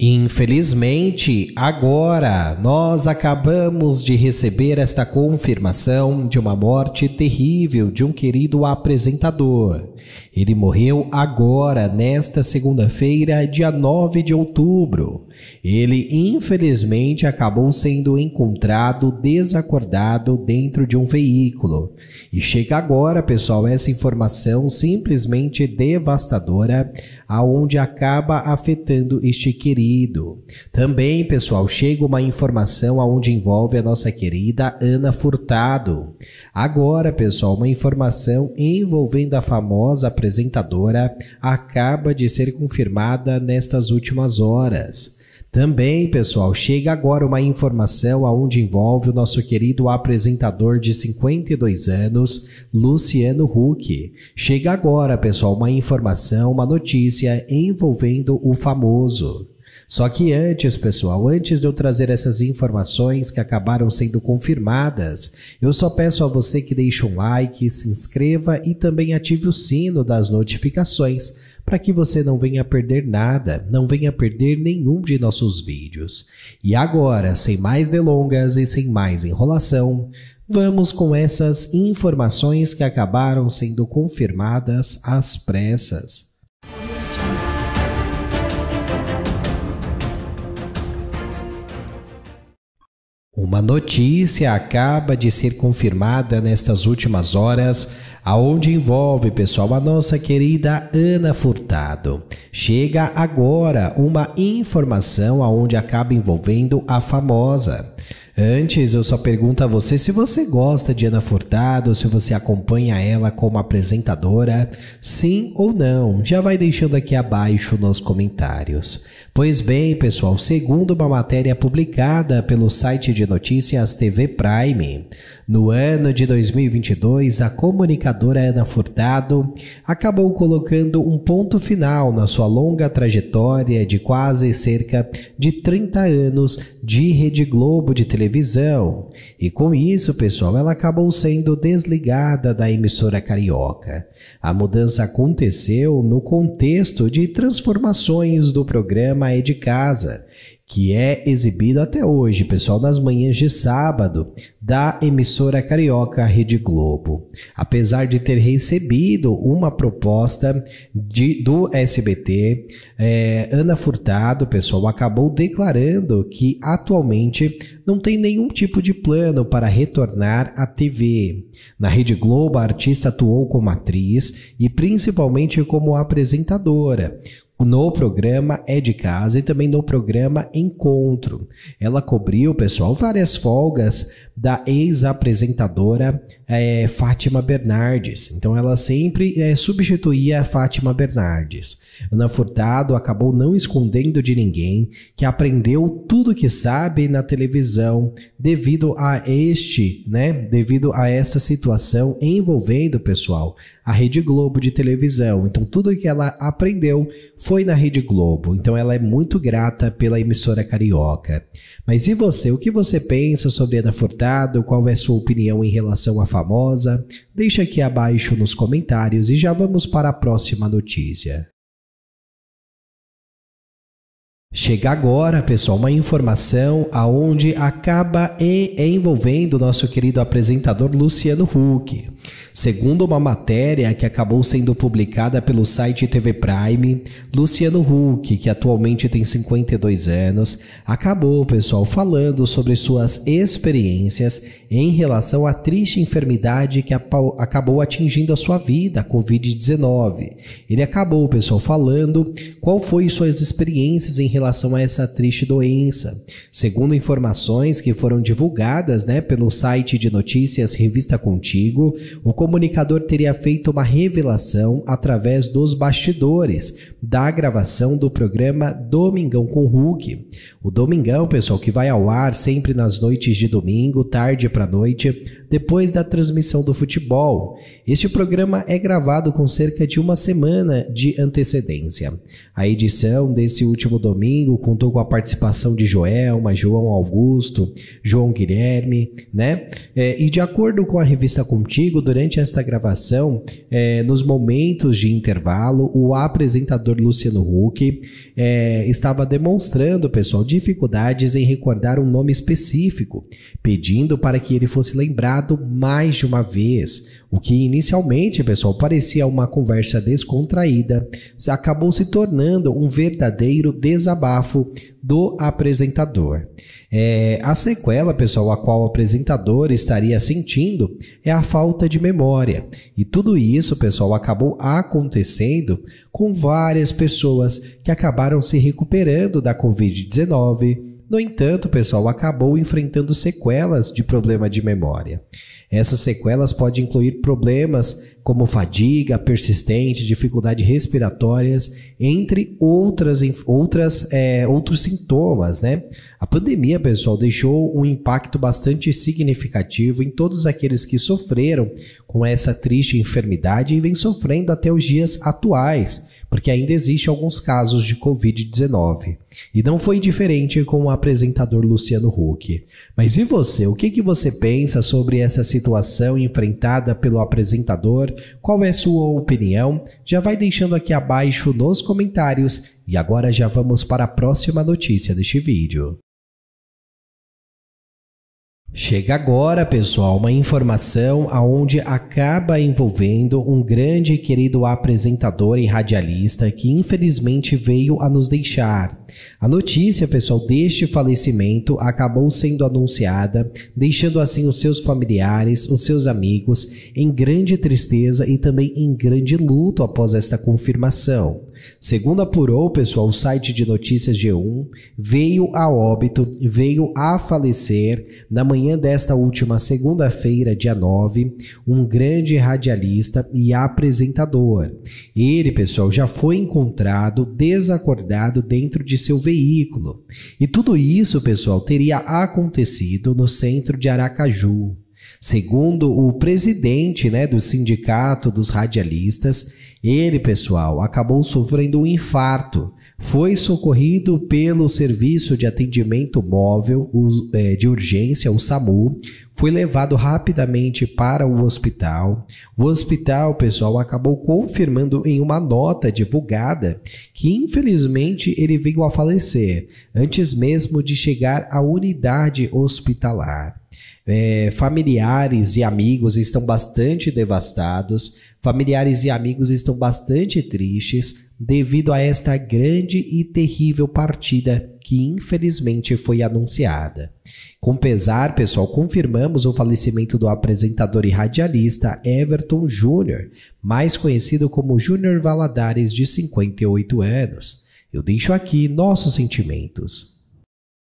Infelizmente, agora nós acabamos de receber esta confirmação de uma morte terrível de um querido apresentador. Ele morreu agora, nesta segunda-feira, dia 9 de outubro. Ele, infelizmente, acabou sendo encontrado desacordado dentro de um veículo. E chega agora, pessoal, essa informação simplesmente devastadora, aonde acaba afetando este querido também, pessoal, chega uma informação aonde envolve a nossa querida Ana Furtado. Agora, pessoal, uma informação envolvendo a famosa apresentadora acaba de ser confirmada nestas últimas horas. Também, pessoal, chega agora uma informação aonde envolve o nosso querido apresentador de 52 anos, Luciano Huck. Chega agora, pessoal, uma informação, uma notícia envolvendo o famoso. Só que antes, pessoal, antes de eu trazer essas informações que acabaram sendo confirmadas, eu só peço a você que deixe um like, se inscreva e também ative o sino das notificações para que você não venha perder nada, não venha perder nenhum de nossos vídeos. E agora, sem mais delongas e sem mais enrolação, vamos com essas informações que acabaram sendo confirmadas às pressas. Uma notícia acaba de ser confirmada nestas últimas horas, aonde envolve, pessoal, a nossa querida Ana Furtado. Chega agora uma informação aonde acaba envolvendo a famosa. Antes, eu só pergunto a você se você gosta de Ana Furtado, se você acompanha ela como apresentadora, sim ou não. Já vai deixando aqui abaixo nos comentários. Pois bem, pessoal, segundo uma matéria publicada pelo site de notícias TV Prime, no ano de 2022, a comunicadora Ana Furtado acabou colocando um ponto final na sua longa trajetória de quase cerca de 30 anos de Rede Globo de televisão. E com isso, pessoal, ela acabou sendo desligada da emissora carioca. A mudança aconteceu no contexto de transformações do programa é de Casa, que é exibido até hoje, pessoal, nas manhãs de sábado da emissora carioca Rede Globo. Apesar de ter recebido uma proposta de, do SBT, é, Ana Furtado, pessoal, acabou declarando que atualmente não tem nenhum tipo de plano para retornar à TV. Na Rede Globo, a artista atuou como atriz e principalmente como apresentadora, no programa É de Casa e também no programa Encontro. Ela cobriu, pessoal, várias folgas da ex-apresentadora é, Fátima Bernardes. Então ela sempre é, substituía a Fátima Bernardes. Ana Furtado acabou não escondendo de ninguém que aprendeu tudo que sabe na televisão devido a este, né? Devido a esta situação envolvendo, pessoal, a Rede Globo de televisão. Então tudo que ela aprendeu foi foi na Rede Globo, então ela é muito grata pela emissora carioca. Mas e você? O que você pensa sobre Ana Furtado? Qual é sua opinião em relação à famosa? Deixa aqui abaixo nos comentários e já vamos para a próxima notícia. Chega agora, pessoal, uma informação aonde acaba envolvendo nosso querido apresentador Luciano Huck. Segundo uma matéria que acabou sendo publicada pelo site TV Prime, Luciano Huck, que atualmente tem 52 anos, acabou, pessoal, falando sobre suas experiências em relação à triste enfermidade que acabou atingindo a sua vida, a Covid-19. Ele acabou, pessoal, falando qual foi suas experiências em relação a essa triste doença. Segundo informações que foram divulgadas né, pelo site de notícias Revista Contigo, o comunicador teria feito uma revelação através dos bastidores da gravação do programa Domingão com Hulk. O Domingão, pessoal, que vai ao ar sempre nas noites de domingo, tarde para noite, depois da transmissão do futebol. Este programa é gravado com cerca de uma semana de antecedência. A edição desse último domingo contou com a participação de Joelma, João Augusto, João Guilherme, né? É, e de acordo com a revista Contigo, durante esta gravação, é, nos momentos de intervalo, o apresentador Luciano Huck é, estava demonstrando, pessoal, dificuldades em recordar um nome específico, pedindo para que ele fosse lembrado mais de uma vez. O que inicialmente, pessoal, parecia uma conversa descontraída, acabou se tornando tornando um verdadeiro desabafo do apresentador. É, a sequela, pessoal, a qual o apresentador estaria sentindo é a falta de memória. E tudo isso, pessoal, acabou acontecendo com várias pessoas que acabaram se recuperando da Covid-19. No entanto, pessoal, acabou enfrentando sequelas de problema de memória. Essas sequelas podem incluir problemas como fadiga persistente, dificuldade respiratórias, entre outras, outras, é, outros sintomas. Né? A pandemia, pessoal, deixou um impacto bastante significativo em todos aqueles que sofreram com essa triste enfermidade e vem sofrendo até os dias atuais porque ainda existe alguns casos de Covid-19. E não foi diferente com o apresentador Luciano Huck. Mas e você? O que, que você pensa sobre essa situação enfrentada pelo apresentador? Qual é sua opinião? Já vai deixando aqui abaixo nos comentários. E agora já vamos para a próxima notícia deste vídeo. Chega agora, pessoal, uma informação aonde acaba envolvendo um grande e querido apresentador e radialista que infelizmente veio a nos deixar. A notícia, pessoal, deste falecimento acabou sendo anunciada, deixando assim os seus familiares, os seus amigos em grande tristeza e também em grande luto após esta confirmação. Segundo apurou, pessoal, o site de notícias G1 veio a óbito, veio a falecer na manhã desta última segunda-feira, dia 9, um grande radialista e apresentador. Ele, pessoal, já foi encontrado desacordado dentro de seu veículo. E tudo isso, pessoal, teria acontecido no centro de Aracaju. Segundo o presidente né, do Sindicato dos Radialistas, ele, pessoal, acabou sofrendo um infarto. Foi socorrido pelo Serviço de Atendimento Móvel é, de Urgência, o SAMU. Foi levado rapidamente para o hospital. O hospital, pessoal, acabou confirmando em uma nota divulgada que, infelizmente, ele veio a falecer antes mesmo de chegar à unidade hospitalar. É, familiares e amigos estão bastante devastados, familiares e amigos estão bastante tristes devido a esta grande e terrível partida que infelizmente foi anunciada. Com pesar, pessoal, confirmamos o falecimento do apresentador e radialista Everton Júnior, mais conhecido como Júnior Valadares, de 58 anos. Eu deixo aqui nossos sentimentos.